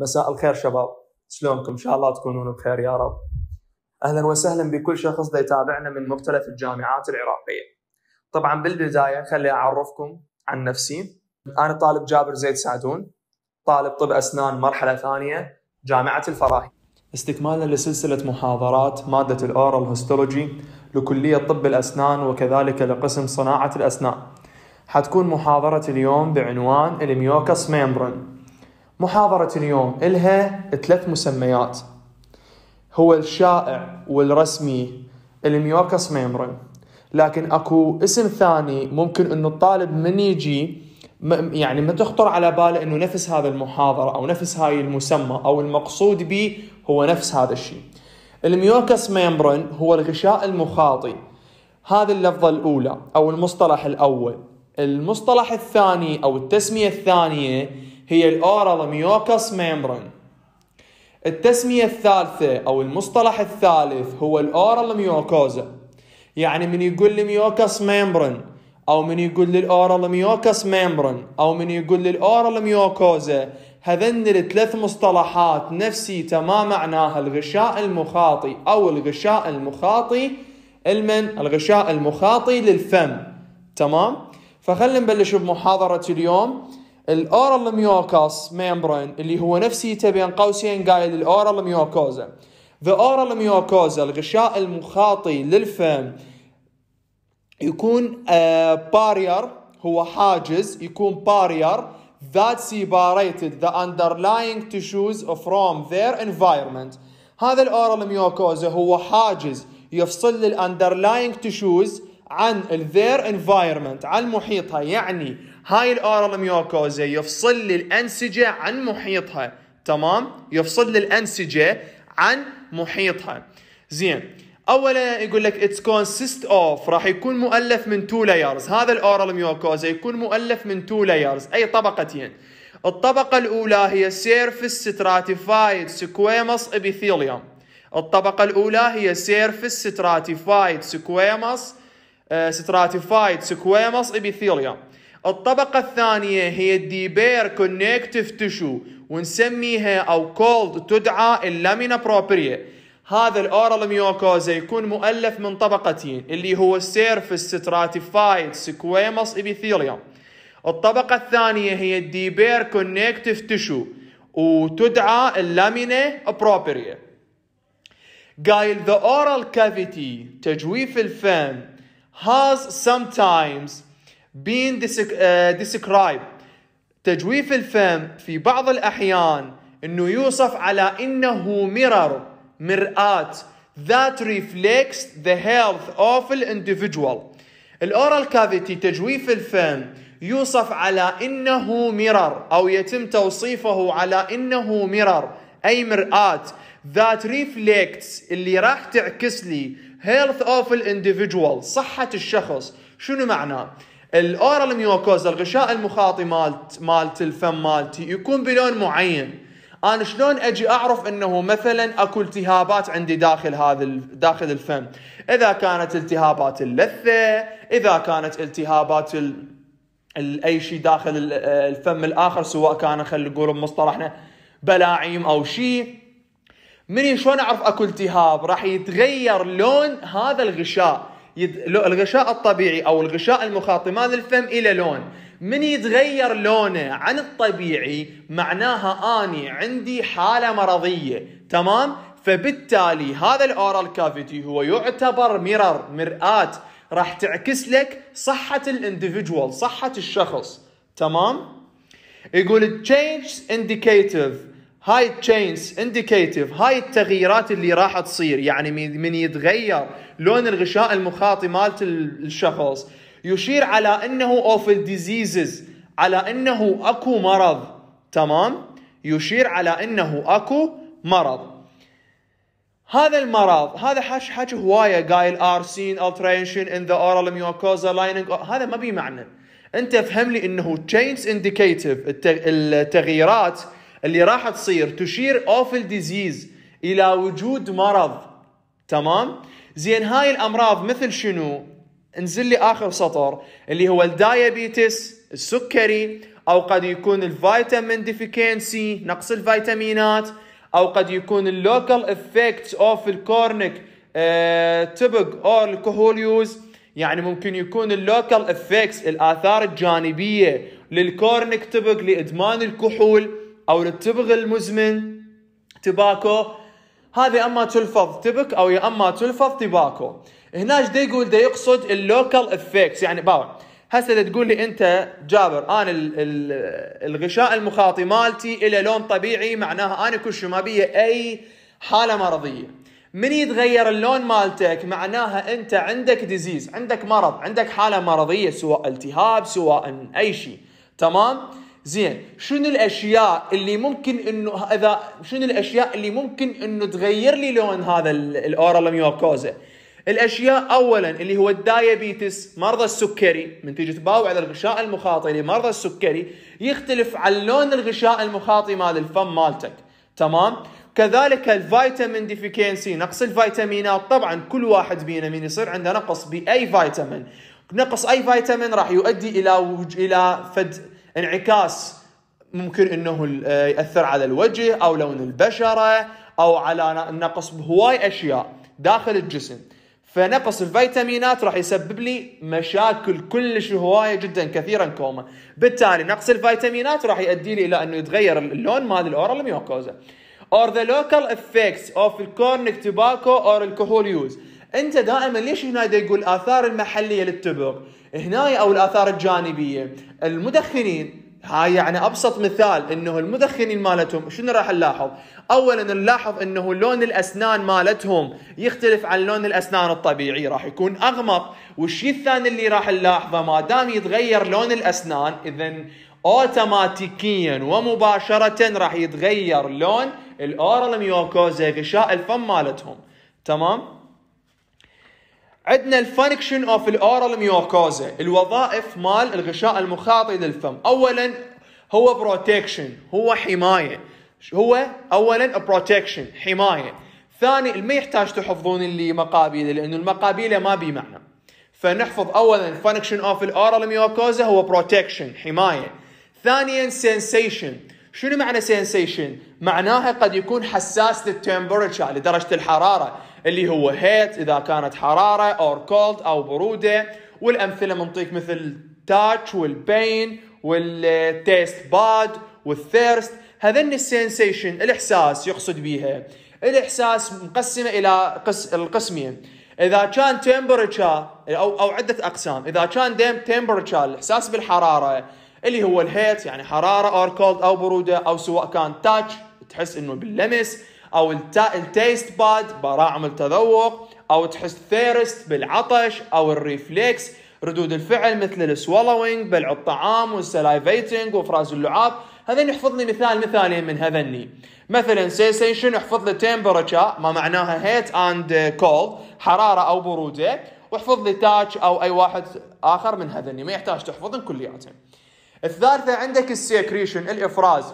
مساء الخير شباب شلونكم ان شاء الله تكونون بخير يا رب اهلا وسهلا بكل شخص يتابعنا من مختلف الجامعات العراقيه طبعا بالبدايه خلي اعرفكم عن نفسي انا طالب جابر زيد سعدون طالب طب اسنان مرحله ثانيه جامعه الفراهي استكمالا لسلسله محاضرات ماده الاورال هيستولوجي لكليه طب الاسنان وكذلك لقسم صناعه الاسنان حتكون محاضره اليوم بعنوان الميوكس ميمبرن محاضرة اليوم إلها ثلاث مسميات هو الشائع والرسمي الميوكس ميمبرين لكن اكو اسم ثاني ممكن انه الطالب من يجي يعني ما تخطر على باله انه نفس هذا المحاضره او نفس هاي المسمى او المقصود به هو نفس هذا الشيء. الميوكس ميمبرين هو الغشاء المخاطي. هذه اللفظه الاولى او المصطلح الاول. المصطلح الثاني او التسميه الثانيه هي ميوكس ميمبرين التسمية الثالثة أو المصطلح الثالث هو الأورال ميوكوزا يعني من يقول لي ميوكس ميمبرين أو من يقول لي الأورال ميوكس ميمبرين أو من يقول لي الأورال ميوكوزا هذن الثلاث مصطلحات نفسي تمام معناها الغشاء المخاطي أو الغشاء المخاطي المن الغشاء المخاطي للفم تمام فخلنا نبلش بمحاضرة اليوم الاورال ميوكاس ميمبرين اللي هو نفسيته بين قوسين قايل الاورال ميوكوزا ذا اورال ميوكوزا الغشاء المخاطي للفم يكون بارير آه، uh, هو حاجز يكون بارير that separated the underlying tissues from their environment هذا الاورال ميوكوزا هو حاجز يفصل الاندرلاينج تشوز عن الذير انفايرمنت عن محيطها يعني هاي الاورال ميوكوزا يفصل لي الانسجه عن محيطها تمام يفصل لي الانسجه عن محيطها زين اولا يقول لك اتس كونسيست اوف راح يكون مؤلف من تو لايرز هذا الاورال ميوكوزا يكون مؤلف من تو لايرز اي طبقتين الطبقه الاولى هي سيرفس ستراتيفايد سكويموس ابيثيليوم الطبقه الاولى هي سيرفس ستراتيفايد سكويموس ستراتيفايد سكويموس ابيثيليوم الطبقة الثانية هي الديبير كونكتيف تشو ونسميها او كولد تدعى اللامينا بروبريا هذا الاورال ميوكوزا يكون مؤلف من طبقتين اللي هو السيرفس ستراتيفايد سكويموس ابيثيليوم الطبقة الثانية هي الديبير كونكتيف تشو وتدعى اللامينا بروبريا قايل the oral cavity تجويف الفم has sometimes being uh, described تجويف الفم في بعض الأحيان أنه يوصف على أنه mirror مرآة that reflects the health of the individual الأورال كافيتي تجويف الفم يوصف على أنه mirror أو يتم توصيفه على أنه mirror أي مرآة that reflects اللي راح تعكس لي health of the individual صحة الشخص شنو معناه؟ الاورال ميوكوز الغشاء المخاطي مالت مالت الفم مالتي يكون بلون معين انا شلون اجي اعرف انه مثلا اكو التهابات عندي داخل هذا داخل الفم اذا كانت التهابات اللثه اذا كانت التهابات ال... ال... اي شيء داخل الفم الاخر سواء كان خلينا نقول بمصطلحنا بلاعيم او شيء مني شلون اعرف اكو التهاب راح يتغير لون هذا الغشاء يد... الغشاء الطبيعي او الغشاء المخاطي مال الفم الى لون من يتغير لونه عن الطبيعي معناها اني عندي حاله مرضيه تمام فبالتالي هذا الاورال كافيتي هو يعتبر ميرر مرآة راح تعكس لك صحة الاندفجوال صحة الشخص تمام يقول change indicative هاي التشينز انديكيتيف هاي التغييرات اللي راح تصير يعني من يتغير لون الغشاء المخاطي مالت الشخص يشير على انه اوف ديزيزز على انه اكو مرض تمام يشير على انه اكو مرض هذا المرض هذا حش حش هوايه قايل ارسين التريشن ان ذا اورال ميوكوزا لايننج هذا ما بيه معنى انت فهم لي انه تشينز انديكيتيف التغييرات اللي راح تصير تشير اوفل ديزيز الى وجود مرض تمام زين هاي الامراض مثل شنو انزل لي اخر سطر اللي هو الدايابيتس السكري او قد يكون الفيتامين ديفيكنسي نقص الفيتامينات او قد يكون اللوكال افكت اوف الكورنيك تبق او الكحول يعني ممكن يكون اللوكال افكتس الاثار الجانبيه للكورنيك تبق لادمان الكحول او للتبغ المزمن تباكو هذه اما تلفظ تبك او يا اما تلفظ تباكو ايش دي يقول ده يقصد اللوكال افكتس يعني باو هسه تقول لي انت جابر انا الغشاء المخاطي مالتي الى لون طبيعي معناها انا كل ما بي اي حاله مرضيه من يتغير اللون مالتك معناها انت عندك ديزيز عندك مرض عندك حاله مرضيه سواء التهاب سواء اي شيء تمام زين شنو الاشياء اللي ممكن انه اذا شنو الاشياء اللي ممكن انه تغير لي لون هذا الاورال ميوكوزا الاشياء اولا اللي هو الدايابيتس مرضى السكري من تيجي تباوع على الغشاء المخاطي لمرضى السكري يختلف عن لون الغشاء المخاطي مال الفم مالتك تمام كذلك الفيتامين ديفيكينسي نقص الفيتامينات طبعا كل واحد بينا من يصير عنده نقص باي فيتامين نقص اي فيتامين راح يؤدي الى وج... الى فد انعكاس ممكن انه آه، ياثر على الوجه او لون البشره او على نقص بهواي اشياء داخل الجسم فنقص الفيتامينات راح يسبب لي مشاكل كلش هوايه جدا كثيرا كوما بالتالي نقص الفيتامينات راح يؤدي لي الى انه يتغير اللون مال الاورال ميوكوزا or the local effects of chronic tobacco or alcohol use انت دائما ليش هنا دا يقول اثار المحليه للتبغ هنا او الاثار الجانبيه المدخنين هاي يعني ابسط مثال انه المدخنين مالتهم شنو راح نلاحظ؟ اولا نلاحظ انه لون الاسنان مالتهم يختلف عن لون الاسنان الطبيعي راح يكون اغمق، والشيء الثاني اللي راح نلاحظه ما دام يتغير لون الاسنان اذا اوتوماتيكيا ومباشره راح يتغير لون الاورال ميوكوزا غشاء الفم مالتهم، تمام؟ عندنا الفانكشن اوف الاورال ميوكوزا الوظائف مال الغشاء المخاطي للفم اولا هو بروتكشن هو حمايه هو اولا بروتكشن حمايه ثاني ما يحتاج تحفظون اللي مقابيله لانه المقابيله ما بي معنى فنحفظ اولا فانكشن اوف الاورال ميوكوزا هو بروتكشن حمايه ثانيا سنسيشن شنو معنى سنسيشن؟ معناها قد يكون حساس للتمبرتشر لدرجه الحراره اللي هو هيت اذا كانت حراره اور كولد او بروده والامثله منطيك مثل تاتش والبين والتيست باد والثيرست هذن السنسيشن الاحساس يقصد بيها الاحساس مقسمه الى قس القسمين اذا كان تمبرتشر او او عده اقسام اذا كان ديم تمبرتشر الاحساس بالحراره اللي هو الهيت يعني حراره اور كولد او بروده او سواء كان تاتش تحس انه باللمس او التيست باد براعم التذوق او تحس ثيرست بالعطش او الريفليكس ردود الفعل مثل السوالوينج بلع الطعام والسلايفيتنج وافراز اللعاب هذا يحفظ لي مثال مثالين من هذني مثلا سيسيشن يحفظ لي تمبرتشر ما معناها هيت اند كولد حراره او بروده واحفظ لي تاتش او اي واحد اخر من هذني ما يحتاج تحفظهم كلياتهم الثالثه عندك السيكريشن الافراز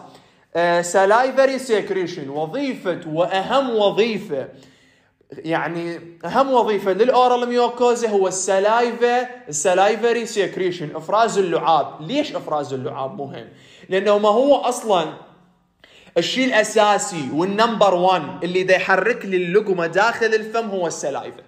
آه، سلايفري سيكريشن وظيفة وأهم وظيفة يعني أهم وظيفة للأورال ميوكوزا هو السلايفا السلايفري سيكريشن إفراز اللعاب ليش إفراز اللعاب مهم؟ لأنه ما هو أصلاً الشيء الاساسي والنمبر 1 اللي دا يحرك لي اللقمه داخل الفم هو السلايفه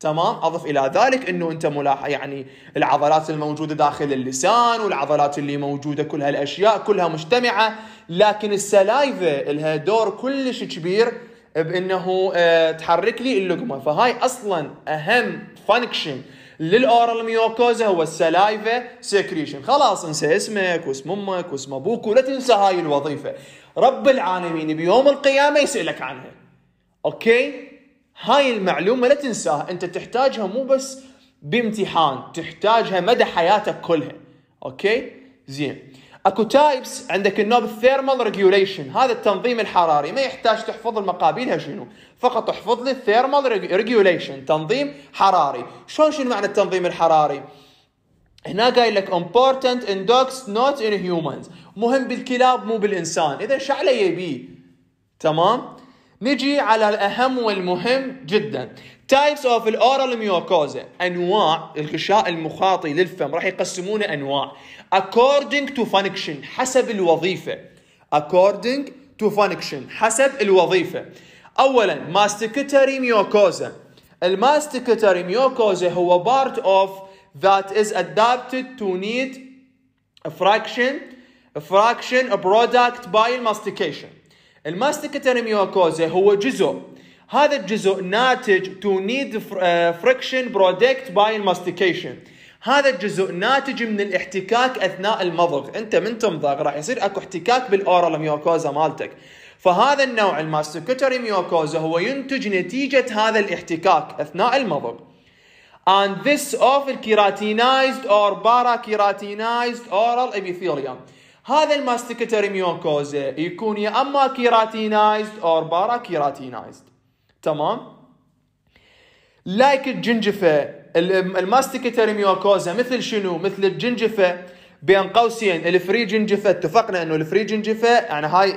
تمام اضف الى ذلك انه انت ملاحظ يعني العضلات الموجوده داخل اللسان والعضلات اللي موجوده كل هالاشياء كلها مجتمعه لكن السلايفه لها دور كلش كبير بانه آه، تحرك لي اللقمه فهاي اصلا اهم فانكشن للاورال ميوكوزا هو السلايفه سكريشن خلاص انسى اسمك واسم امك واسم ابوك ولا تنسى هاي الوظيفه رب العالمين بيوم القيامه يسالك عنها اوكي هاي المعلومة لا تنساها أنت تحتاجها مو بس بامتحان تحتاجها مدى حياتك كلها أوكي زين اكو تايبس عندك النوب الثيرمال ريجوليشن هذا التنظيم الحراري ما يحتاج تحفظ المقابيلها شنو فقط احفظ لي الثيرمال ريجوليشن تنظيم حراري شلون شنو معنى التنظيم الحراري هنا قايل لك important in dogs not in humans مهم بالكلاب مو بالانسان اذا شعله يبي يبيه تمام نجي على الأهم والمهم جدا تايبس اوف الاورال ميوكوزا انواع الغشاء المخاطي للفم راح يقسمونه انواع according to function حسب الوظيفه according to function حسب الوظيفه اولا ماستيكتري ميوكوزا الماستيكتري ميوكوزا هو بارت اوف ذات از adapted تو نيد فراكشن فراكشن برودكت باي الماستيكيشن الماستيكتر ميوكوزا هو جزء هذا الجزء ناتج تو نيد فريكشن برودكت باي الماستيكيشن هذا الجزء ناتج من الاحتكاك اثناء المضغ انت من تمضغ راح يصير اكو احتكاك بالاورال ميوكوزا مالتك فهذا النوع الماستيكوتري ميوكوزا هو ينتج نتيجة هذا الاحتكاك أثناء المضغ and this of keratinized or parakeratinized oral epithelium هذا الماستيكتري ميوكوزا يكون يا اما كيراتينايزد اور بارا كيراتينايزد تمام لايك الجنجفه الماستيكتري ميوكوزا مثل شنو مثل الجنجفه بين قوسين الفري جنجفه اتفقنا انه الفري جنجفه يعني هاي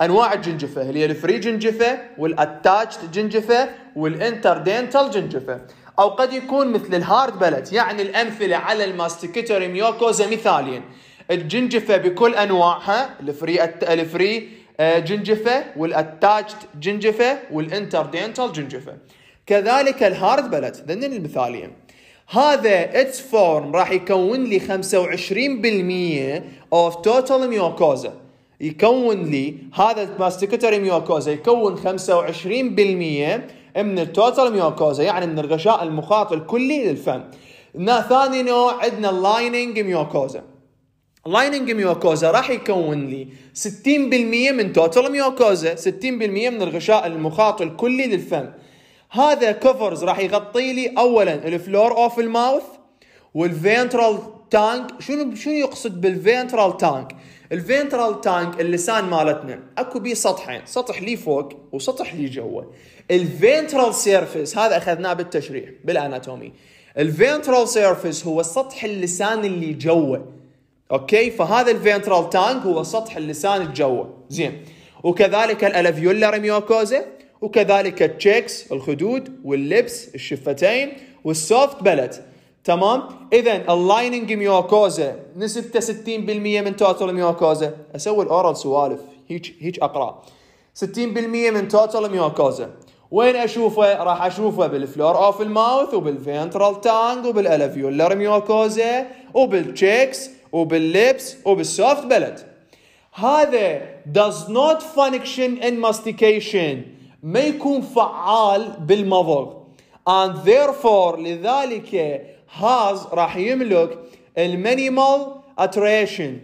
انواع الجنجفه اللي هي الفري جنجفه والاتاتشد جنجفه والانتردينتال جنجفه او قد يكون مثل الهارد بلت يعني الامثله على الماستيكتوري ميوكوزا مثالين الجنجفه بكل انواعها الفري الفري آه، جنجفه والاتاتشد جنجفه والانتردينتال جنجفه كذلك الهارد بلت ذن المثاليه هذا اتس فورم راح يكون لي 25% اوف توتال ميوكوزا يكون لي هذا البلاستيكوتري ميوكوزا يكون 25% من التوتال ميوكوزا يعني من الغشاء المخاط الكلي للفم ثاني نوع عندنا اللايننج ميوكوزا لايننج ميوكوزا راح يكون لي 60% من توتال ميوكوزا 60% من الغشاء المخاط الكلي للفم هذا كفرز راح يغطي لي اولا الفلور اوف الماوث والفينترال تانك شنو شنو يقصد بالفينترال تانك الفينترال تانك اللسان مالتنا اكو بيه سطحين سطح لي فوق وسطح لي جوا الفينترال سيرفيس هذا اخذناه بالتشريح بالاناتومي الفينترال سيرفيس هو سطح اللسان اللي جوا اوكي فهذا الفينترال تانك هو سطح اللسان الجوي زين وكذلك الالفيولار ميوكوزا وكذلك التشيكس الخدود واللبس الشفتين والسوفت بلت تمام اذا اللايننج ميوكوزا نسبته 60% من توتال ميوكوزا اسوي الاورال سوالف هيك هيك اقرا 60% من توتال ميوكوزا وين اشوفه راح اشوفه بالفلور اوف الماوث وبالفينترال تانج وبالالفيولار ميوكوزا وبالتشيكس وباللبس وبالسوفت بلد هذا does not function in mastication ما يكون فعال بالمضغ and therefore لذلك has راح يملك المينيمال اتريشن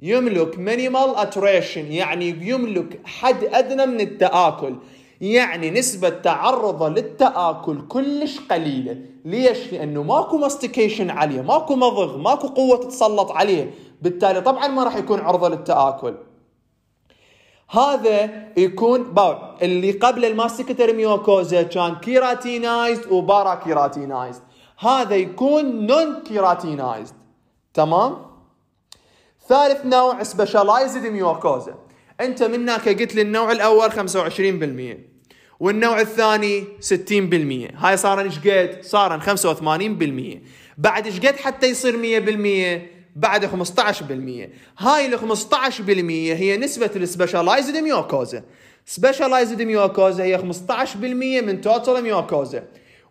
يملك مينيمال اتريشن يعني يملك حد ادنى من التآكل يعني نسبة تعرضه للتآكل كلش قليلة ليش؟ لأنه ماكو ماستيكيشن عليه ماكو مضغ ماكو قوة تتسلط عليه بالتالي طبعا ما راح يكون عرضة للتآكل هذا يكون باو اللي قبل الماستيكتر ميوكوزا كان كيراتينايزد وبارا كيراتينايزد هذا يكون نون كيراتينايزد تمام ثالث نوع سبيشاليزد ميوكوزا انت منك قلت لي النوع الاول 25% والنوع الثاني 60% هاي صارن ايش قد؟ صارن 85% بعد ايش قد حتى يصير 100%؟ بعد 15% هاي ال 15% هي نسبة السبيشالايزد ميوكوزا سبيشالايزد ميوكوزا هي 15% من توتال ميوكوزا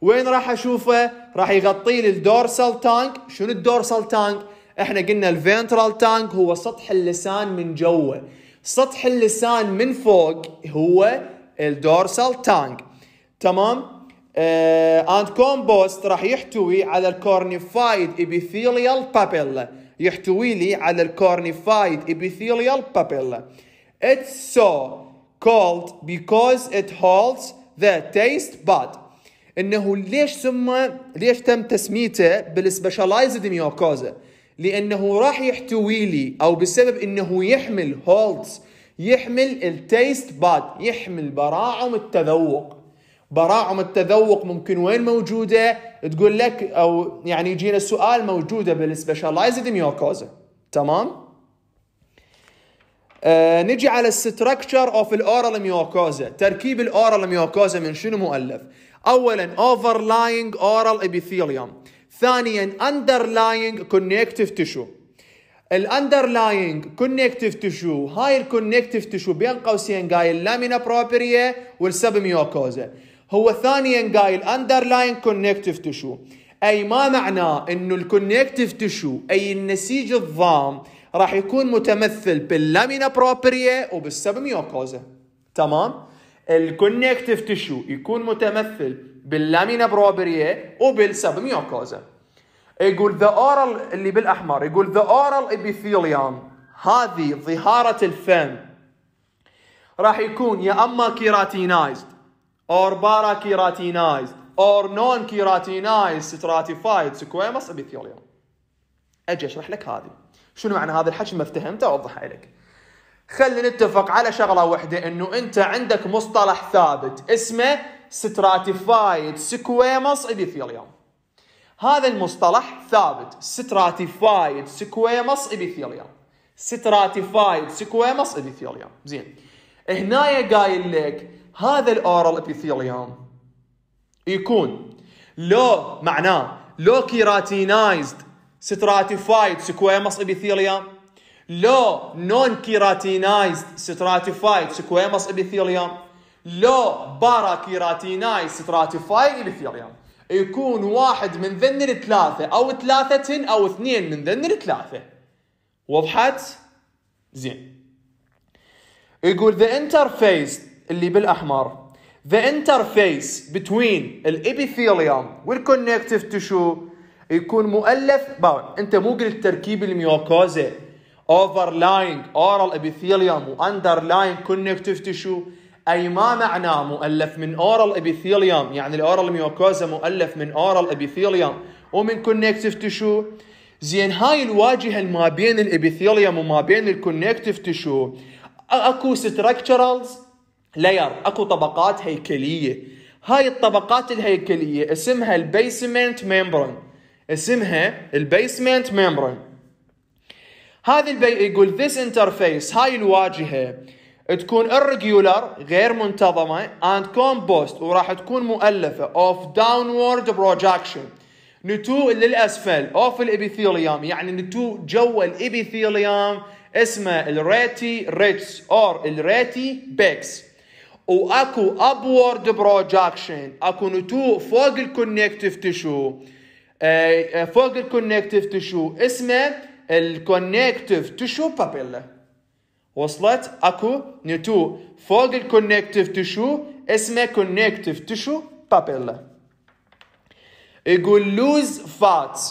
وين راح اشوفه راح يغطي لي الدورسال تانك شنو الدورسال تانك احنا قلنا الفنترال تانك هو سطح اللسان من جوه سطح اللسان من فوق هو الدورسال تانج تمام اند آه، كومبوست راح يحتوي على الكورنيفايد ابيثيليال بابيلا يحتوي لي على الكورنيفايد ابيثيليال بابيلا اتس سو كولد بيكوز ات هولدز ذا تيست باد انه ليش سمى ليش تم تسميته بالسبشاليزد ميوكوزا لانه راح يحتوي لي او بسبب انه يحمل هولدز يحمل التيست باد يحمل براعم التذوق براعم التذوق ممكن وين موجوده تقول لك او يعني يجينا السؤال موجوده بالسبيشاليزد ميوكوزا تمام آه نجي على الستركتشر اوف الاورال ميوكوزا تركيب الاورال ميوكوزا من شنو مؤلف اولا اوفرلاينج اورال ابيثيليوم ثانيا اندرلاينج كونكتيف تشو الاندرلاينج كونكتيف تشو هاي الكونكتيف تشو بين قوسين قايل اللامينا بروبريا والسبميوكوزا هو ثانيا قايل اندرلاينج كونكتيف تشو اي ما معناه انه الكونكتيف تشو اي النسيج الضام راح يكون متمثل باللامينا بروبريا وبالسبميوكوزا تمام الكونكتيف تشو يكون متمثل باللامينا وبالسب وبالسبميوكوزا يقول ذا اورال اللي بالاحمر يقول ذا اورال ابيثيليوم هذه ظهاره الفم راح يكون يا اما كيراتينايزد اور بارا كيراتينايزد اور نون كيراتينايزد ستراتيفايد سكويمس ابيثيليوم اجي اشرح لك هذه شنو معنى هذا الحكي ما فهمته اوضحه لك خلينا نتفق على شغله واحده انه انت عندك مصطلح ثابت اسمه ستراتيفايد سكويموس ابيثيليوم هذا المصطلح ثابت ستراتيفايد سكويموس ابيثيليوم ستراتيفايد سكويموس ابيثيليوم زين هنا قايل لك هذا الاورال ابيثيليوم يكون لو معناه لو كيراتينايزد ستراتيفايد سكويموس ابيثيليوم لو نون كيراتينايزد ستراتيفايد سكويموس ابيثيليوم لو باراكيراتيناي ستراتيفاي الثيريوم يكون واحد من ذن الثلاثة أو ثلاثة أو اثنين من ذن الثلاثة وضحت؟ زين يقول the interface اللي بالأحمر the interface between الابيثيليوم والكونكتيف تشو يكون مؤلف باون انت مو قلت تركيب الميوكوزا overlying oral epithelium و underlying connective tissue أي ما معناه مؤلف من أورال إبيثيليوم يعني الأورال ميوكوزا مؤلف من أورال إبيثيليوم ومن كونكتيف تشو زين هاي الواجهة ما بين الإبيثيليوم وما بين الكونكتيف تشو أكو ستراكشرالز لاير أكو طبقات هيكلية هاي الطبقات الهيكلية اسمها البيسمنت ميمبرين اسمها البيسمنت ميمبرين هذا البي يقول this interface هاي الواجهة تكون irregular غير منتظمه and composed وراح تكون مؤلفه of downward projection نتوء للاسفل of الابيثيليوم يعني نتوء جوا الابيثيليوم اسمه الريتي ريتس or الريتي بيكس واكو upward projection اكو نتوء فوق الكونكتيف تشو آه، آه، فوق الكونكتيف تشو اسمه الكونكتيف تشو بابيلا وصلت اكو نتو فوق الكونكتيف تشو اسمه كونكتيف تشو بابيلا يقول لوز فات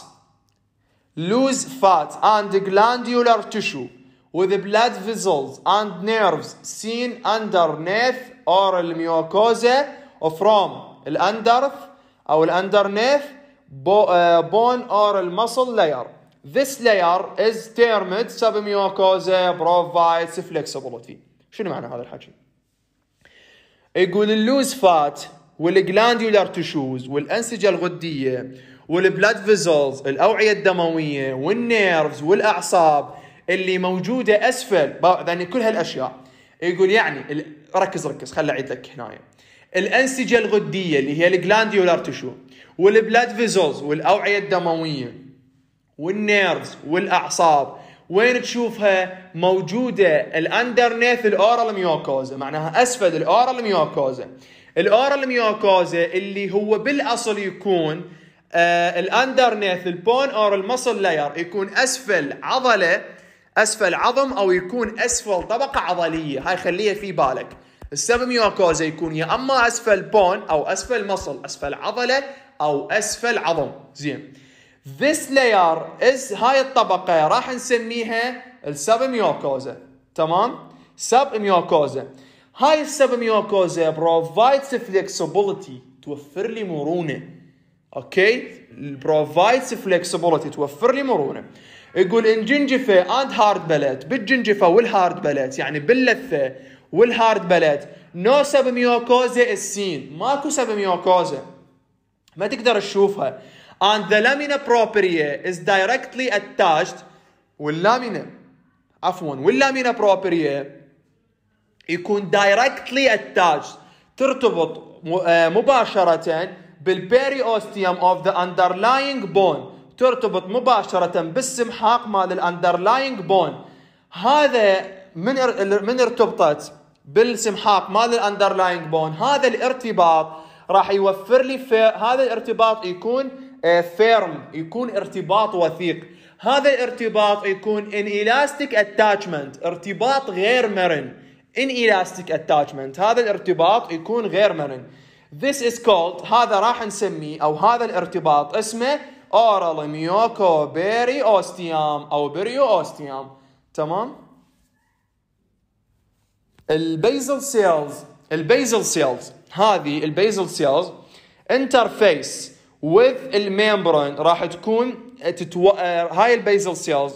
lose fat and glandular tissue with blood vessels and nerves seen underneath or الميوكوزا from الأندرث أو الأندرنيف bone or muscle layer This layer is termed submucosa provides flexibility. شنو معنى هذا الحكي؟ يقول اللوز فات والجلانديولار تشوز والانسجه الغديه والبلاد فيزلز الاوعيه الدمويه والنيرفز والاعصاب اللي موجوده اسفل يعني كل هالاشياء يقول يعني ركز ركز خلي اعيد لك هنا الانسجه الغديه اللي هي الجلانديولار تشو والبلاد فيزلز والاوعيه الدمويه والنيرفز والاعصاب وين تشوفها موجوده الاندرنيث الاورال ميوكوزا معناها اسفل الاورال ميوكوزا الاورال ميوكوزا اللي هو بالاصل يكون آه الاندرنيث البون اورال مصل لاير يكون اسفل عضله اسفل عظم او يكون اسفل طبقه عضليه هاي خليها في بالك السبميوكوزا يكون يا اما اسفل بون او اسفل مصل اسفل عضله او اسفل عظم زين This layer is هاي الطبقة راح نسميها السبميوكوزا تمام؟ سبميوكوزا هاي السبميوكوزا provides flexibility توفر لي مرونة اوكي؟ provides flexibility توفر لي مرونة يقول جنجفة and hard بلت بالجنجفة والهارد بلت يعني باللثة والهارد بلت نو سبميوكوزا السين ماكو سبميوكوزا ما تقدر تشوفها and the lamina propria is directly attached واللامينة عفوا واللامينة propria يكون directly attached ترتبط مباشرة بالبيريوستيوم of the underlying bone ترتبط مباشرة بالسمحاق مال الاندرلاينج بون هذا من من ارتبطت بالسمحاق مال الاندرلاينج بون هذا الارتباط راح يوفر لي في هذا الارتباط يكون فيرم آه، يكون ارتباط وثيق هذا الارتباط يكون ان الاستيك اتاتشمنت ارتباط غير مرن ان elastic اتاتشمنت هذا الارتباط يكون غير مرن this is called هذا راح نسميه او هذا الارتباط اسمه اورال ميوكو بيري اوستيام او بريو اوستيام تمام البيزل سيلز البيزل سيلز هذه البيزل سيلز انترفيس with الميمبرين راح تكون تتو... آه، هاي البيزل سيلز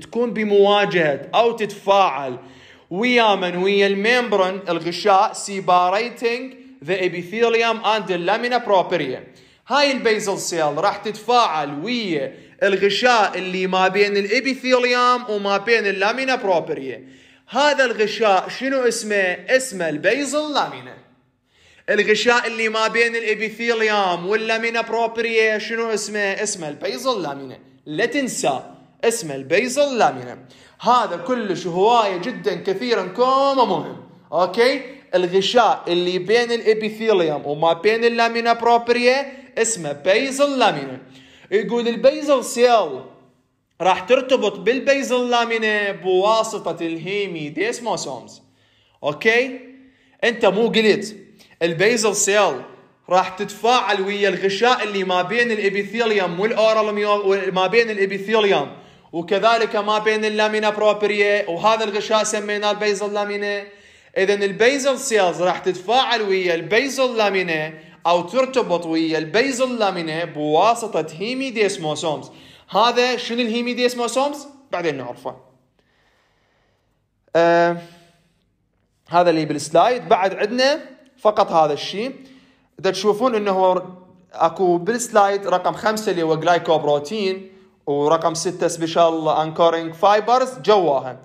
تكون بمواجهه او تتفاعل ويا من ويا الميمبرين الغشاء سيباريتنج ذا ابيثيليوم اند اللامينا بروبريا هاي البيزل سيل راح تتفاعل ويا الغشاء اللي ما بين الابيثيليوم وما بين اللامينا بروبريا هذا الغشاء شنو اسمه اسمه البيزل لامينا الغشاء اللي ما بين الابيثيليوم واللامينا بروبريا شنو اسمه؟ اسمه البيزل لامينا لا تنسى اسمه البيزل لامينا هذا كلش هوايه جدا كثيرا كوم مهم اوكي الغشاء اللي بين الابيثيليوم وما بين اللامينا بروبريا اسمه بيزل لامينا يقول البيزل سيل راح ترتبط بالبيزل لامينا بواسطه الهيمي ديسموسومز اوكي انت مو قلت البيزل سيل راح تتفاعل ويا الغشاء اللي ما بين الابيثيليوم والاورال ما بين الابيثيليوم وكذلك ما بين اللامينا بروبريا وهذا الغشاء سميناه البيزل لامينا اذا البيزل سيلز راح تتفاعل ويا البيزل لامينا او ترتبط ويا البيزل لامينا بواسطه هيمي ديسموسومز هذا شنو الهيمي ديسموسومز بعدين نعرفه آه هذا اللي بالسلايد بعد عندنا فقط هذا الشيء اذا تشوفون انه اكو بالسلايد رقم خمسه اللي هو جلايكوبروتين ورقم سته سبيشال انكورينج فايبرز جواها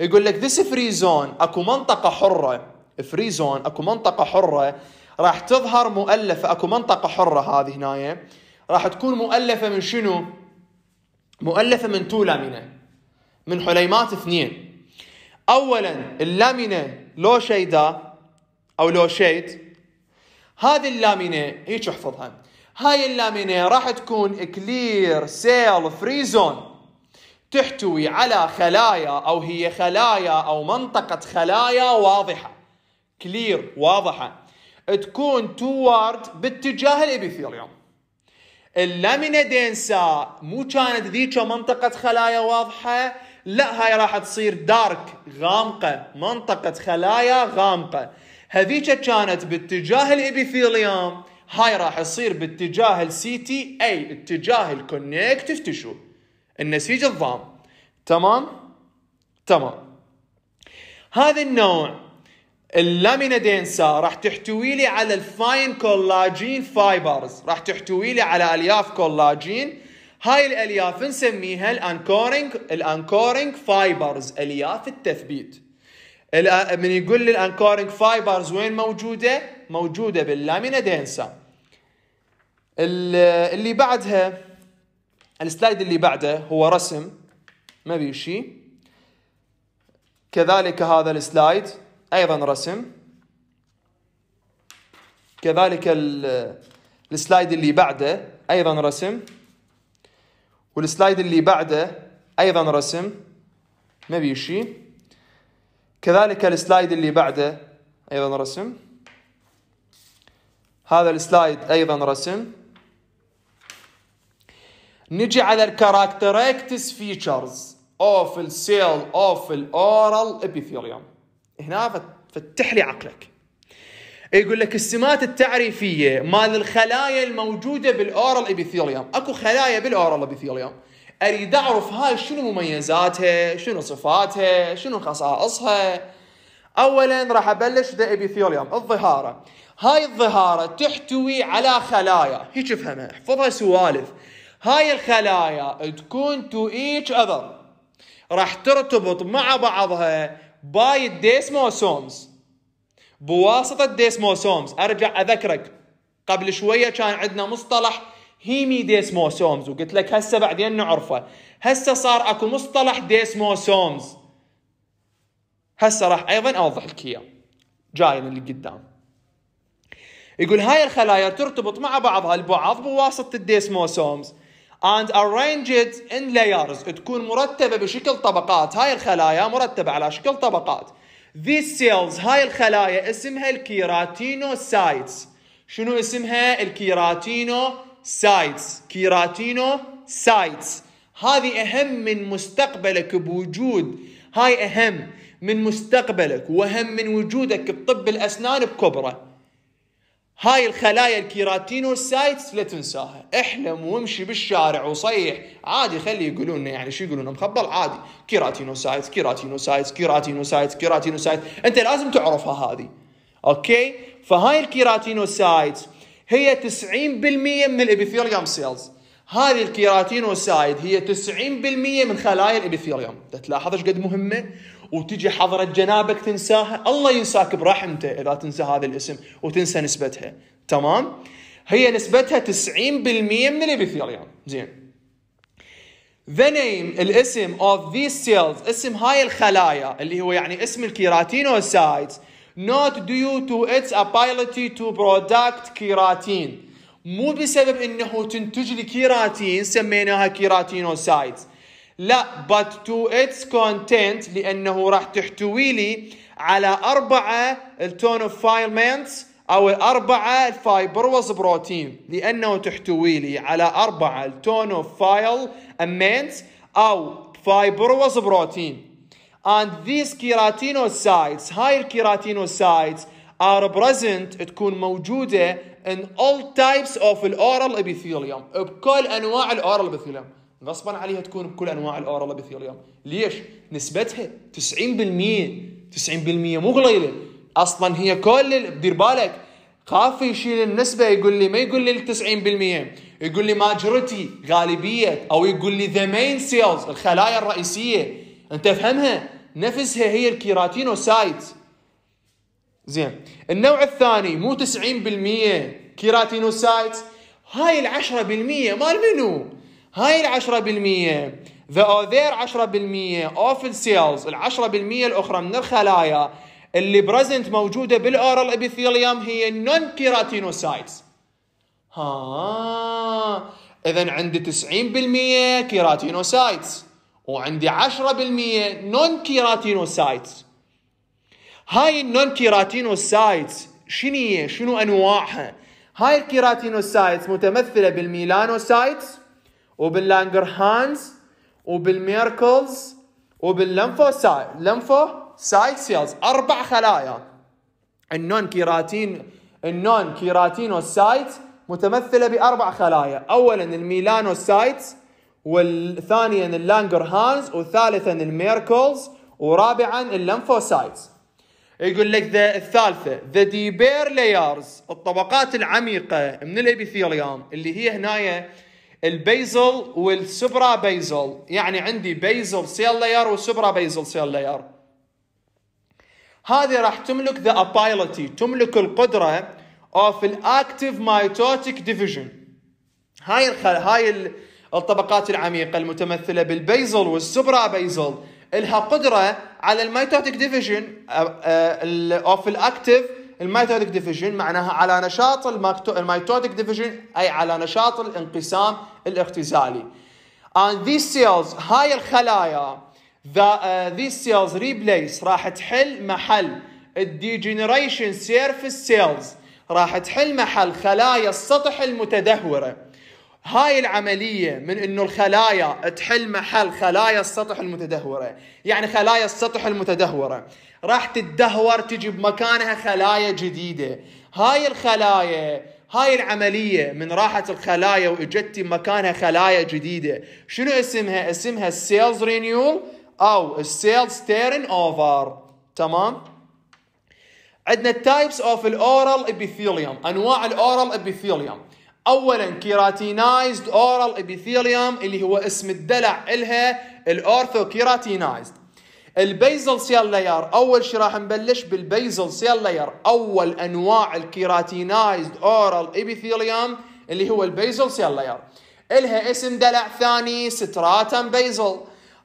يقول لك ذيس فري زون اكو منطقه حره فري زون اكو منطقه حره راح تظهر مؤلفه اكو منطقه حره هذه هنايا راح تكون مؤلفه من شنو؟ مؤلفه من تو لامينه من حليمات اثنين اولا اللامينه لو شيدا او لو شيت هذه اللامينه هيك احفظها هاي اللامينه راح تكون كلير سيل فري زون تحتوي على خلايا او هي خلايا او منطقه خلايا واضحه كلير واضحه تكون توارد باتجاه الابيثيليوم اللامينا دينسا مو كانت ذيك منطقة خلايا واضحة لا هاي راح تصير دارك غامقة منطقة خلايا غامقة هذيك كانت باتجاه الابيثيليوم هاي راح تصير باتجاه السي تي اي اتجاه الكونكتيف تشو النسيج الضام تمام تمام هذا النوع اللامينا دينسا راح تحتوي لي على الفاين كولاجين فايبرز راح تحتوي لي على الياف كولاجين هاي الالياف نسميها الانكورينج الانكورينج فايبرز الياف التثبيت آه، من يقول لي الانكورنج فايبرز وين موجوده؟ موجوده باللامينا دينسا اللي بعدها السلايد اللي بعده هو رسم ما بي شيء كذلك هذا السلايد ايضا رسم كذلك السلايد اللي بعده ايضا رسم والسلايد اللي بعده ايضا رسم ما بي شيء كذلك السلايد اللي بعده أيضا رسم هذا السلايد أيضا رسم نجي على الكاركتريكتس فيتشرز اوف السيل اوف الاورال ابيثيليوم هنا فتح لي عقلك يقول لك السمات التعريفيه مال الخلايا الموجوده بالاورال ابيثيليوم اكو خلايا بالاورال ابيثيليوم اريد اعرف هاي شنو مميزاتها شنو صفاتها شنو خصائصها اولا راح ابلش ذا ابيثيوليوم الظهاره هاي الظهاره تحتوي على خلايا هيك افهمها احفظها سوالف هاي الخلايا تكون تو ايتش اذر راح ترتبط مع بعضها باي الديسموسومز بواسطه الديسموسومز ارجع اذكرك قبل شويه كان عندنا مصطلح هيمي ديسموسومز وقلت لك هسه بعدين نعرفه هسه صار اكو مصطلح ديسموسومز هسه راح ايضا اوضح لك اياه جاي من اللي قدام يقول هاي الخلايا ترتبط مع بعضها البعض بواسطة الديسموسومز and arranged in layers تكون مرتبة بشكل طبقات هاي الخلايا مرتبة على شكل طبقات these cells هاي الخلايا اسمها الكيراتينوسايتس شنو اسمها الكيراتينو سايتس كيراتينو سايتس هذه أهم من مستقبلك بوجود هاي أهم من مستقبلك وأهم من وجودك بطب الأسنان بكبره هاي الخلايا الكيراتينو سايتس لا تنساها احلم وامشي بالشارع وصيح عادي خلي يقولون يعني شو يقولون مخبل عادي كيراتينو سايتس كيراتينو سايتس كيراتينو سايتس كيراتينو سايتس انت لازم تعرفها هذه اوكي فهاي الكيراتينو سايتس هي 90% من الابيثيريوم سيلز هذه الكيراتينوسايد هي 90% من خلايا الابيثيريوم تلاحظ ايش قد مهمه وتجي حضرة جنابك تنساها الله ينساك برحمته اذا تنسى هذا الاسم وتنسى نسبتها تمام هي نسبتها 90% من الابيثيريوم زين The name الاسم of these cells اسم هاي الخلايا اللي هو يعني اسم الكيراتينوسايدز not due to its ability to product كيراتين مو بسبب انه تنتج لي كيراتين سميناها كيراتينوسايتس لا but to its content لانه راح تحتوي لي على اربعه التون اوف فايلمنتس او الاربعه الفايبروز بروتين لانه تحتوي لي على اربعه التون اوف فايل امنتس او فايبروز بروتين And these keratinocytes, higher keratinocytes, are present تكون موجودة in all types of oral epithelium بكل انواع الاورال epithelium غصبا عليها تكون بكل انواع الاورال epithelium. ليش نسبتها 90% 90% مو قليله اصلا هي كل دير بالك خاف يشيل النسبة يقول لي ما يقول لي ال 90% يقول لي ماجرتي غالبية أو يقول لي ذا مين سيلز الخلايا الرئيسية أنت فهمها نفسها هي الكيراتينوسايت زين النوع الثاني مو 90% كيراتينوسايت هاي ال 10% مال منو هاي ال 10% the other 10% of cells ال 10% الأخرى من الخلايا اللي بريزنت موجودة بالأورال إبيثيليوم هي نون كيراتينوسايت ها إذا عندي 90% كيراتينوسايتس وعندي 10% نون كيراتينوسايتس هاي النون كيراتينوسايتس شنو شنو انواعها هاي الكيراتينوسايتس متمثله بالميلانوسايتس وباللانجرهانز وبالميركلز وباللمفوسايت سيلز اربع خلايا النون كيراتين النون كيراتينوسايت متمثله باربع خلايا اولا الميلانوسايتس والثانيا هانز وثالثا الميركلز ورابعا اللمفوسايتس يقول لك ذا الثالثة ذا ديبير لايرز الطبقات العميقة من الابيثيليوم اللي هي هنايا البيزل والسوبرا بيزل يعني عندي بيزل سيل لاير وسوبرا بيزل سيل لاير هذه راح تملك ذا ابايلتي تملك القدرة اوف الاكتيف مايتوتيك ديفيجن هاي الخل... هاي ال... الطبقات العميقة المتمثلة بالبيزل والسوبرا بيزل لها قدرة على الميتوتيك ديفيجن اوف الاكتيف الميتوتيك ديفيجن معناها على نشاط الميتوتيك ديفيجن اي على نشاط الانقسام الاختزالي. And these cells هاي الخلايا the, uh, these cells replace راح تحل محل الديجنريشن سيرفيس سيلز راح تحل محل خلايا السطح المتدهوره هاي العملية من انه الخلايا تحل محل خلايا السطح المتدهورة يعني خلايا السطح المتدهورة راح تتدهور تجي بمكانها خلايا جديدة هاي الخلايا هاي العملية من راحت الخلايا واجت مكانها خلايا جديدة شنو اسمها اسمها السيلز رينيول او السيلز تيرن اوفر تمام عندنا التايبس اوف الاورال ابيثيليوم انواع الاورال ابيثيليوم اولا كيراتينايزد اورال ابيثيليوم اللي هو اسم الدلع الها الاورثو كيراتينايزد البيزل سيل لاير اول شيء راح نبلش بالبيزل سيل لاير اول انواع الكيراتينايزد اورال ابيثيليوم اللي هو البيزل سيل لاير الها اسم دلع ثاني ستراتم بيزل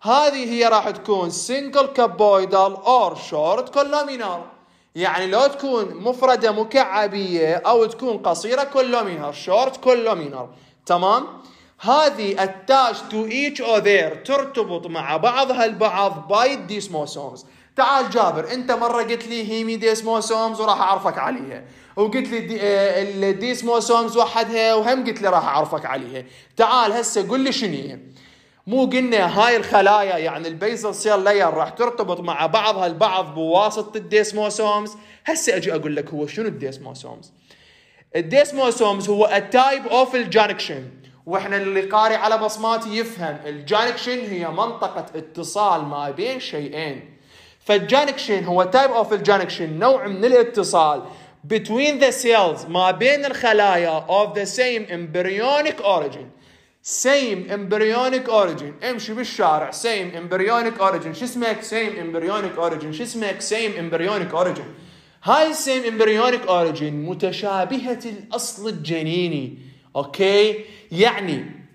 هذه هي راح تكون سنجل كابويدال اور شورت كولومينال يعني لو تكون مفردة مكعبية أو تكون قصيرة كولومينر شورت كولومينر تمام هذه تو ايتش each other ترتبط مع بعضها البعض باي ديسموسومز تعال جابر انت مره قلت لي هيمي ديسموسومز وراح اعرفك عليها وقلت لي دي آه، الديسموسومز وحدها وهم قلت لي راح اعرفك عليها تعال هسه قل لي شنو مو قلنا هاي الخلايا يعني البيزل سيل لاير راح ترتبط مع بعضها البعض بواسطه الديسموسومز هسه اجي اقول لك هو شنو الديسموسومز الديسموسومز هو التايب اوف الجانكشن واحنا اللي قاري على بصماتي يفهم الجانكشن هي منطقه اتصال ما بين شيئين فالجانكشن هو تايب اوف الجانكشن نوع من الاتصال between the cells ما بين الخلايا of the same embryonic origin سيم امبريونيك اوريجين امشي بالشارع سيم امبريونيك اوريجين شو اسمك سيم امبريونيك اوريجين شو اسمك سيم امبريونيك اوريجين هاي السيم امبريونيك اوريجين متشابهه الاصل الجنيني اوكي يعني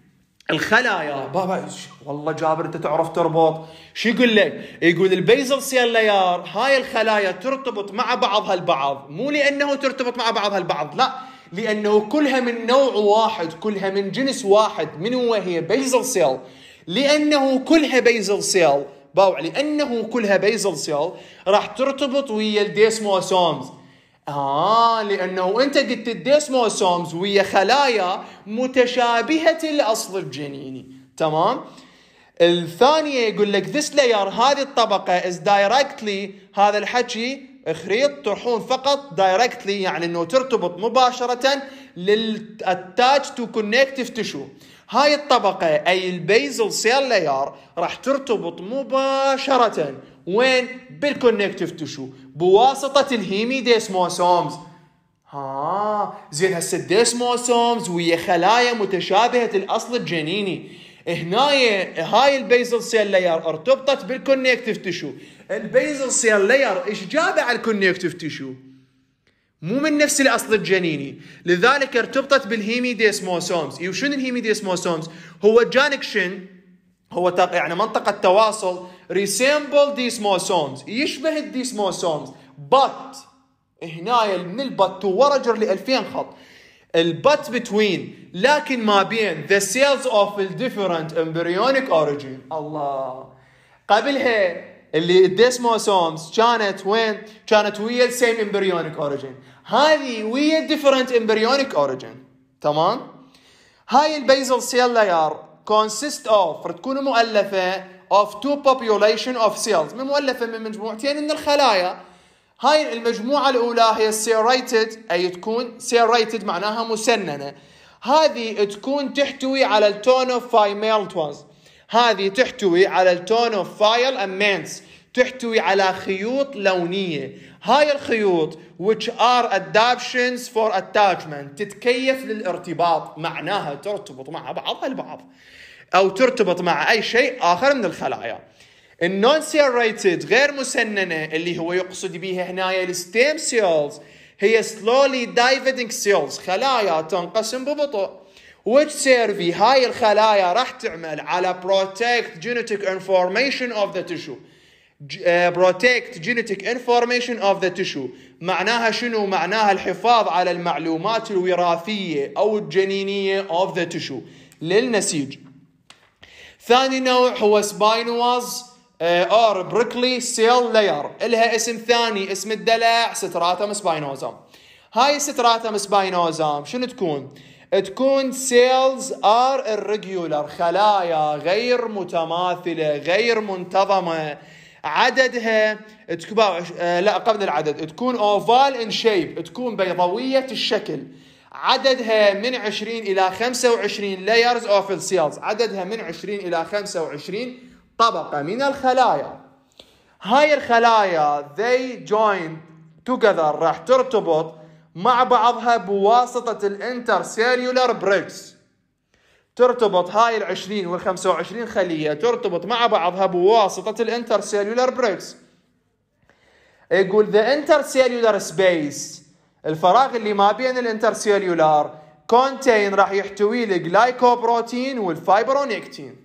الخلايا بابا والله جابر انت تعرف تربط شو يقول لك يقول البيزل سيل لاير هاي الخلايا ترتبط مع بعضها البعض مو لانه ترتبط مع بعضها البعض لا لأنه كلها من نوع واحد كلها من جنس واحد من هو هي بيزل سيل لأنه كلها بيزل سيل باوع لأنه كلها بيزل سيل راح ترتبط ويا الديسموسومز آه لأنه أنت قلت الديسموسومز ويا خلايا متشابهة الأصل الجنيني تمام؟ الثانية يقول لك ذس لاير هذه الطبقة از دايركتلي هذا الحكي خريط تروحون فقط دايركتلي يعني انه ترتبط مباشره للاتاج تو كونكتيف تشو هاي الطبقة أي البيزل سيل لاير راح ترتبط مباشرة وين بالكونكتيف تشو بواسطة ديسموسومز ها زين هسه الديسموسومز ويا خلايا متشابهة الأصل الجنيني هنا هاي البيزل سيل لاير ارتبطت بالكونكتيف تشو البيزل سيل لاير ايش جابه على الكونكتيف تيشو مو من نفس الاصل الجنيني لذلك ارتبطت بالهيميديسموسومز وشنو إيوه، الهيميديسموسومز هو جانكشن هو يعني منطقه تواصل ريسيمبل ديسموسومز يشبه الديسموسومز بات هنا من البط ورجر ل 2000 خط البت بتوين لكن ما بين ذا سيلز اوف الديفرنت امبريونيك اوريجين الله قبلها اللي الديسموسومز كانت وين؟ كانت ويا السيم امبريونيك اوريجن هذه ويا ديفرنت امبريونيك اوريجن تمام؟ هاي البيزل سيل لاير كونسيست اوف تكون مؤلفه اوف تو بوبيوليشن اوف سيلز من مؤلفه من مجموعتين من الخلايا هاي المجموعه الاولى هي سيريتد اي تكون سيريتد معناها مسننه هذه تكون تحتوي على التون اوف فايميل توز هذه تحتوي على التون اوف فايل امانس تحتوي على خيوط لونية هاي الخيوط which are adaptions for attachment تتكيف للارتباط معناها ترتبط مع بعضها البعض أو ترتبط مع أي شيء آخر من الخلايا النون سيريتد غير مسننة اللي هو يقصد بها هنا الستيم سيلز هي slowly dividing cells خلايا تنقسم ببطء وتسيرفي هاي الخلايا راح تعمل على protect genetic information of the tissue بروتكت جينيتك انفورميشن اوف ذا تشو معناها شنو معناها الحفاظ على المعلومات الوراثية أو الجنينية اوف ذا تشو للنسيج ثاني نوع هو سباينواز اور بريكلي سيل لاير لها اسم ثاني اسم الدلع ستراتم سباينوزم هاي ستراتم سباينوزم شنو تكون؟ تكون سيلز ار irregular خلايا غير متماثله غير منتظمه عددها آه لا قبل العدد تكون اوفال ان شيب تكون بيضويه الشكل عددها من 20 الى 25 لايرز اوف سيلز عددها من 20 الى 25 طبقه من الخلايا هاي الخلايا they join together راح ترتبط مع بعضها بواسطة الانتر سيلولار بريكس ترتبط هاي العشرين والخمسة وعشرين خلية ترتبط مع بعضها بواسطة الانتر سيلولار بريكس يقول ذا انتر سيلولار سبيس الفراغ اللي ما بين الانتر سيلولار كونتين راح يحتوي لي جلايكوبروتين والفايبرونيكتين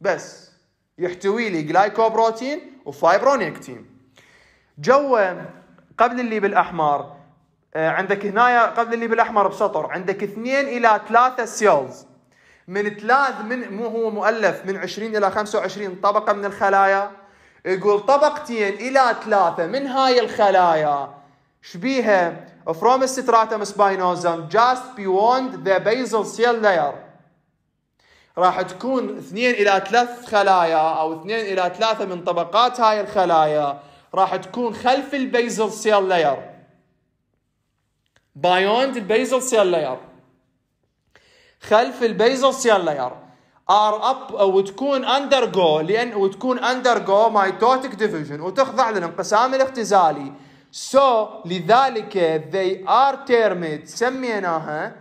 بس يحتوي لي جلايكوبروتين وفايبرونيكتين جوا قبل اللي بالاحمر آه، عندك هنا قبل اللي بالاحمر بسطر عندك اثنين الى ثلاثه سيلز من ثلاث من مو هو مؤلف من 20 الى 25 طبقه من الخلايا يقول طبقتين الى ثلاثه من هاي الخلايا شبيها from stratum spinosum just beyond the basal cell layer راح تكون اثنين الى ثلاث خلايا او اثنين الى ثلاثه من طبقات هاي الخلايا راح تكون خلف البيزل سيل لاير بايوند البيزل سيل لاير خلف البيزل سيل لاير ار اب وتكون جو لان وتكون جو مايتوتيك ديفيجن وتخضع للانقسام الاختزالي سو so, لذلك they are termed سميناها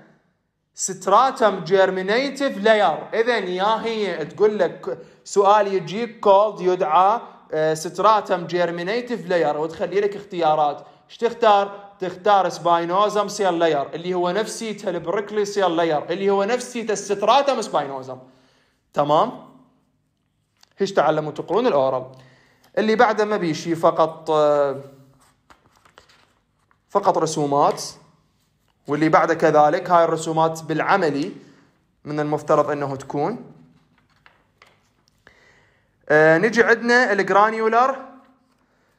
ستراتم جيرمينيتيف لاير اذا يا هي تقول لك سؤال يجيك كولد يدعى uh, ستراتم جيرمينيتيف لاير وتخلي لك اختيارات ايش تختار تختار سباينوزم سيل لاير اللي هو نفسيته البريكلي سيل لاير اللي هو نفسيته الستراتم سباينوزم تمام هيش تعلموا تقرون الاورال اللي بعده ما بيشي فقط آه، فقط رسومات واللي بعده كذلك هاي الرسومات بالعملي من المفترض انه تكون آه نجي عندنا الجرانيولر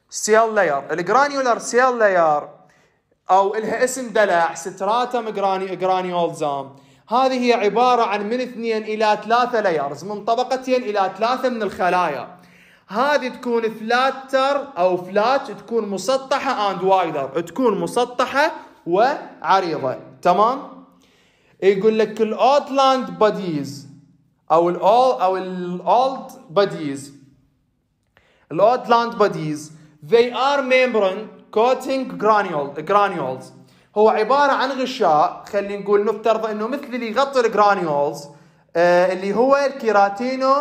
سيل لاير الجرانيولر سيل لاير او الها اسم دلع ستراتم جرانيولزام هذه هي عباره عن من اثنين الى ثلاثه لايرز من طبقتين الى ثلاثه من الخلايا هذه تكون فلاتر او فلات تكون مسطحه اند وايدر تكون مسطحه وعريضه تمام يقول لك الاوتلاند باديز او الاول او الاولد باديز الاوتلاند باديز they are membrane كوتينج جرانيول جرانيولز هو عباره عن غشاء خلينا نقول نفترض انه مثل اللي يغطي الجرانيولز آه uh، اللي هو الكيراتينو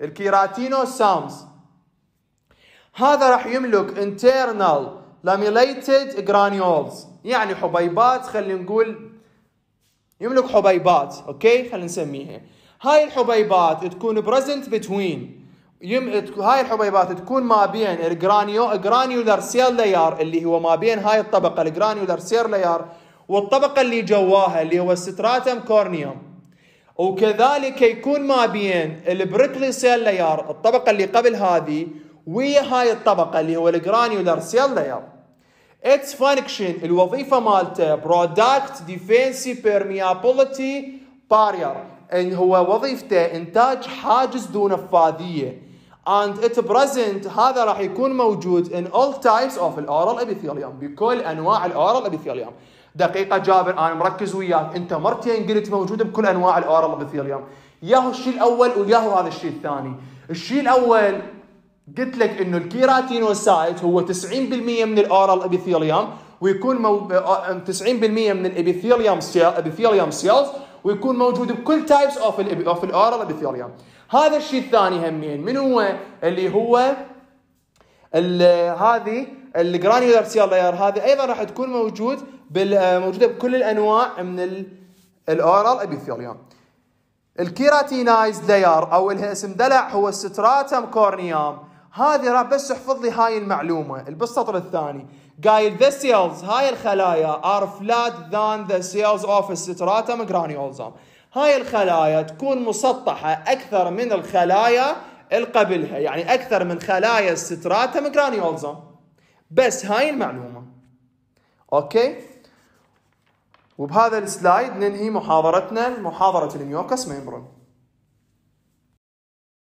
الكيراتينو سامز هذا راح يملك internal lamellated granules يعني حبيبات خلينا نقول يملك حبيبات اوكي خلينا نسميها هاي الحبيبات تكون present between يم... هاي الحبيبات تكون ما بين الجرانيو جرانيولار لاير اللي هو ما بين هاي الطبقه الجرانيولار لاير والطبقه اللي جواها اللي هو الستراتم كورنيوم وكذلك يكون ما بين البريكلي سيل لاير الطبقه اللي قبل هذه ويا هاي الطبقه اللي هو الجرانيولار لاير اتس فانكشن الوظيفه مالته برودكت ديفنسي بيرميابيلتي بارير إن هو وظيفته إنتاج حاجز دون نفاذية and it present هذا راح يكون موجود in all types of the oral epithelium بكل أنواع oral epithelium دقيقة جابر أنا مركز وياك أنت مرتين قلت موجودة بكل أنواع الأورال ابيثيليوم ياهو الشيء الأول وياهو هذا الشيء الثاني الشيء الأول قلت لك انه الكيراتينوسايت هو 90% من الاورال ابيثيليوم ويكون مو... 90% آه، من الابيثيليوم سيلز سيال... ويكون موجود بكل تايبس اوف اوف الاورال ابيثيليوم هذا الشيء الثاني همين من هو اللي هو هذه الجرانيولار سيل لاير هذه ايضا راح تكون موجود موجوده بكل الانواع من الاورال ابيثيليوم الكيراتينايز لاير او اللي اسم دلع هو الستراتم كورنيوم هذه راح بس احفظ لي هاي المعلومه بالسطر الثاني قايل the cells هاي الخلايا are flat than the cells of stratum granules هاي الخلايا تكون مسطحة أكثر من الخلايا اللي قبلها يعني أكثر من خلايا الستراتم جرانيولزا بس هاي المعلومة أوكي وبهذا السلايد ننهي محاضرتنا محاضرة الميوكس ميمبرون